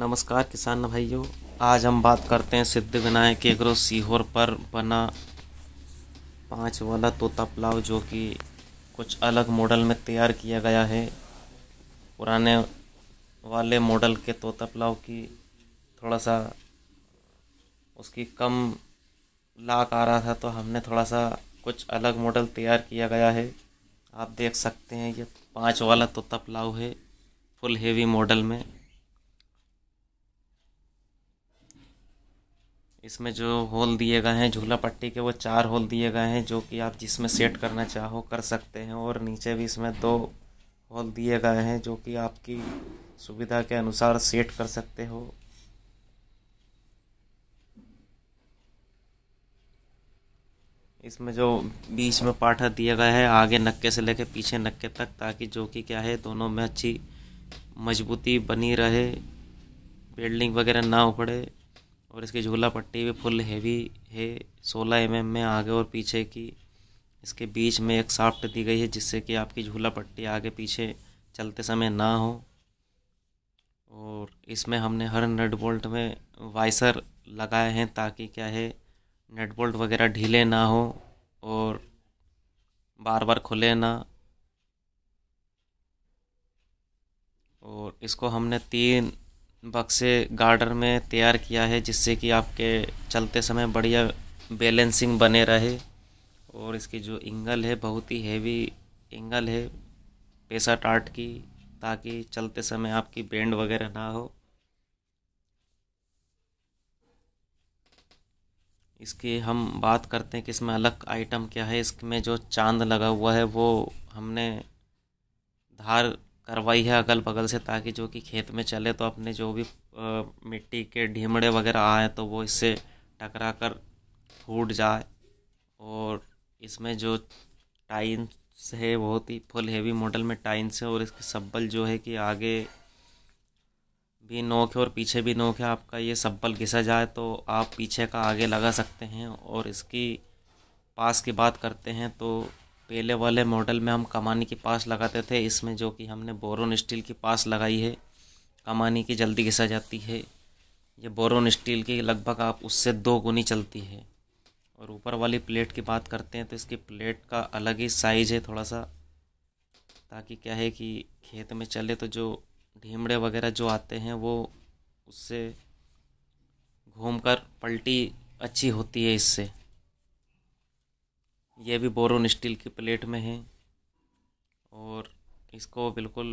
नमस्कार किसान भाइयों आज हम बात करते हैं सिद्ध विनायक एग्रो सीहोर पर बना पाँच वाला तोता पुलाव जो कि कुछ अलग मॉडल में तैयार किया गया है पुराने वाले मॉडल के तोता पुलाव की थोड़ा सा उसकी कम लाख आ रहा था तो हमने थोड़ा सा कुछ अलग मॉडल तैयार किया गया है आप देख सकते हैं ये पाँच वाला तोता पुलाव है फुल हेवी मॉडल में इसमें जो होल दिए गए हैं झूला पट्टी के वो चार होल दिए गए हैं जो कि आप जिसमें सेट करना चाहो कर सकते हैं और नीचे भी इसमें दो होल दिए गए हैं जो कि आपकी सुविधा के अनुसार सेट कर सकते हो इसमें जो बीच में पाठा दिया गया है आगे नक्के से लेकर पीछे नक्के तक ताकि जो कि क्या है दोनों में अच्छी मजबूती बनी रहे बिल्डिंग वगैरह ना उखड़े और इसकी झूला पट्टी भी फुल हैवी है सोलह एम में आगे और पीछे की इसके बीच में एक साफ्ट दी गई है जिससे कि आपकी झूला पट्टी आगे पीछे चलते समय ना हो और इसमें हमने हर नट बोल्ट में वाइसर लगाए हैं ताकि क्या है नट बोल्ट वगैरह ढीले ना हो और बार बार खुले ना और इसको हमने तीन बक्से गार्डर में तैयार किया है जिससे कि आपके चलते समय बढ़िया बैलेंसिंग बने रहे और इसकी जो इंगल है बहुत ही हेवी इंगल है पेशा टाट की ताकि चलते समय आपकी बैंड वगैरह ना हो इसकी हम बात करते हैं कि इसमें अलग आइटम क्या है इसमें जो चांद लगा हुआ है वो हमने धार करवाई है अगल बगल से ताकि जो कि खेत में चले तो अपने जो भी मिट्टी के ढीमड़े वगैरह आए तो वो इससे टकरा कर फूट जाए और इसमें जो टाइन्स है बहुत ही फुल हेवी मॉडल में टाइन्स है और इसकी सब्बल जो है कि आगे भी नोक है और पीछे भी नोक है आपका ये सब्बल घिसा जाए तो आप पीछे का आगे लगा सकते हैं और इसकी पास की बात करते हैं तो पहले वाले मॉडल में हम कमानी की पास लगाते थे इसमें जो कि हमने बोरोन स्टील की पास लगाई है कमानी की जल्दी घिसा जाती है ये बोरोन स्टील की लगभग आप उससे दो गुनी चलती है और ऊपर वाली प्लेट की बात करते हैं तो इसकी प्लेट का अलग ही साइज़ है थोड़ा सा ताकि क्या है कि खेत में चले तो जो ढीमड़े वगैरह जो आते हैं वो उससे घूमकर पलटी अच्छी होती है इससे ये भी बोरोन स्टील की प्लेट में है और इसको बिल्कुल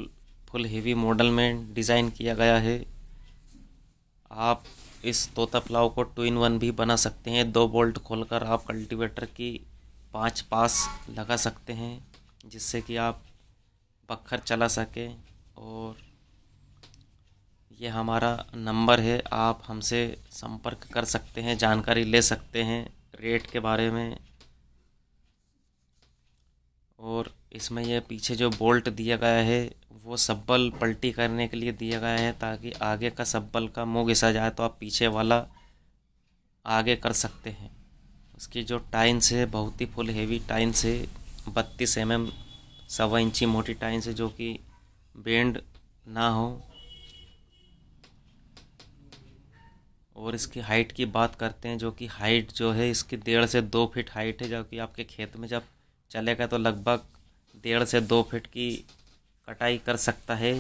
फुल हेवी मॉडल में डिज़ाइन किया गया है आप इस तोता प्लाव को टू इन वन भी बना सकते हैं दो बोल्ट खोलकर आप कल्टीवेटर की पांच पास लगा सकते हैं जिससे कि आप बखर चला सकें और ये हमारा नंबर है आप हमसे संपर्क कर सकते हैं जानकारी ले सकते हैं रेट के बारे में और इसमें यह पीछे जो बोल्ट दिया गया है वो सब्बल पलटी करने के लिए दिया गया है ताकि आगे का सब्बल का मुँह घिसा जाए तो आप पीछे वाला आगे कर सकते हैं उसकी जो टाइन्स है बहुत ही फुल हेवी टाइन्स है बत्तीस एम mm, एम सवा इंची मोटी टाइन्स है जो कि बेंड ना हो और इसकी हाइट की बात करते हैं जो कि हाइट जो है इसकी डेढ़ से दो फीट हाइट है जो कि आपके खेत में जब चलेगा तो लगभग डेढ़ से दो फीट की कटाई कर सकता है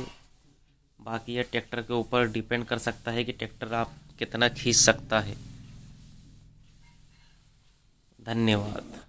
बाकी यह ट्रैक्टर के ऊपर डिपेंड कर सकता है कि ट्रैक्टर आप कितना खींच सकता है धन्यवाद